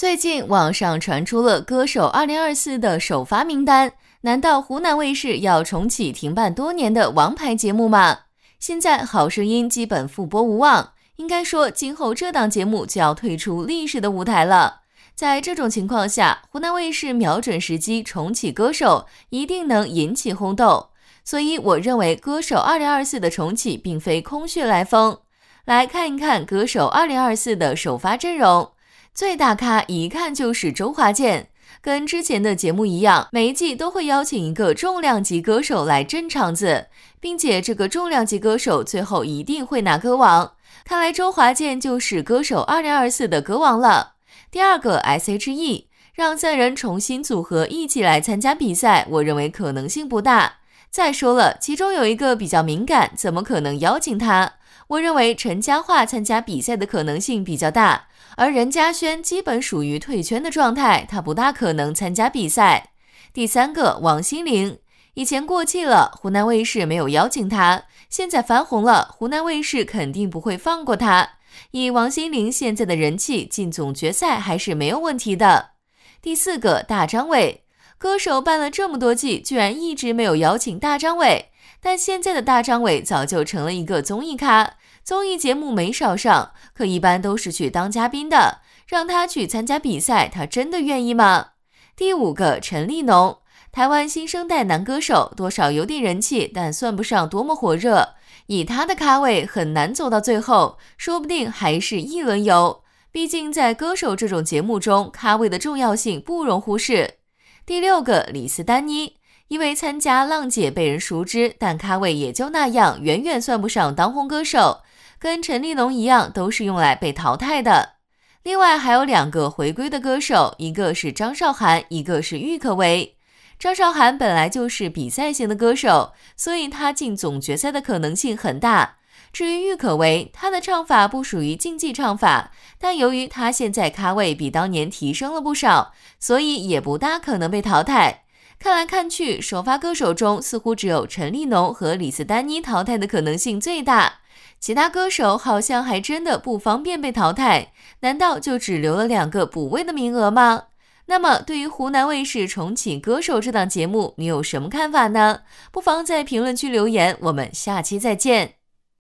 最近网上传出了《歌手2024》的首发名单，难道湖南卫视要重启停办多年的王牌节目吗？现在《好声音》基本复播无望，应该说今后这档节目就要退出历史的舞台了。在这种情况下，湖南卫视瞄准时机重启《歌手》，一定能引起轰动。所以我认为《歌手2024》的重启并非空穴来风。来看一看《歌手2024》的首发阵容。最大咖一看就是周华健，跟之前的节目一样，每一季都会邀请一个重量级歌手来镇场子，并且这个重量级歌手最后一定会拿歌王。看来周华健就是歌手二零二四的歌王了。第二个 S H E 让三人重新组合一起来参加比赛，我认为可能性不大。再说了，其中有一个比较敏感，怎么可能邀请他？我认为陈嘉桦参加比赛的可能性比较大，而任家萱基本属于退圈的状态，她不大可能参加比赛。第三个，王心凌，以前过气了，湖南卫视没有邀请她，现在翻红了，湖南卫视肯定不会放过她。以王心凌现在的人气，进总决赛还是没有问题的。第四个，大张伟。歌手办了这么多季，居然一直没有邀请大张伟。但现在的大张伟早就成了一个综艺咖，综艺节目没少上，可一般都是去当嘉宾的。让他去参加比赛，他真的愿意吗？第五个，陈立农，台湾新生代男歌手，多少有点人气，但算不上多么火热。以他的咖位，很难走到最后，说不定还是一轮游。毕竟在歌手这种节目中，咖位的重要性不容忽视。第六个李斯丹妮，因为参加《浪姐》被人熟知，但咖位也就那样，远远算不上当红歌手。跟陈立农一样，都是用来被淘汰的。另外还有两个回归的歌手，一个是张韶涵，一个是郁可唯。张韶涵本来就是比赛型的歌手，所以她进总决赛的可能性很大。至于郁可唯，她的唱法不属于竞技唱法，但由于她现在咖位比当年提升了不少，所以也不大可能被淘汰。看来看去，首发歌手中似乎只有陈立农和李斯丹妮淘汰的可能性最大，其他歌手好像还真的不方便被淘汰。难道就只留了两个补位的名额吗？那么对于湖南卫视重启歌手这档节目，你有什么看法呢？不妨在评论区留言。我们下期再见。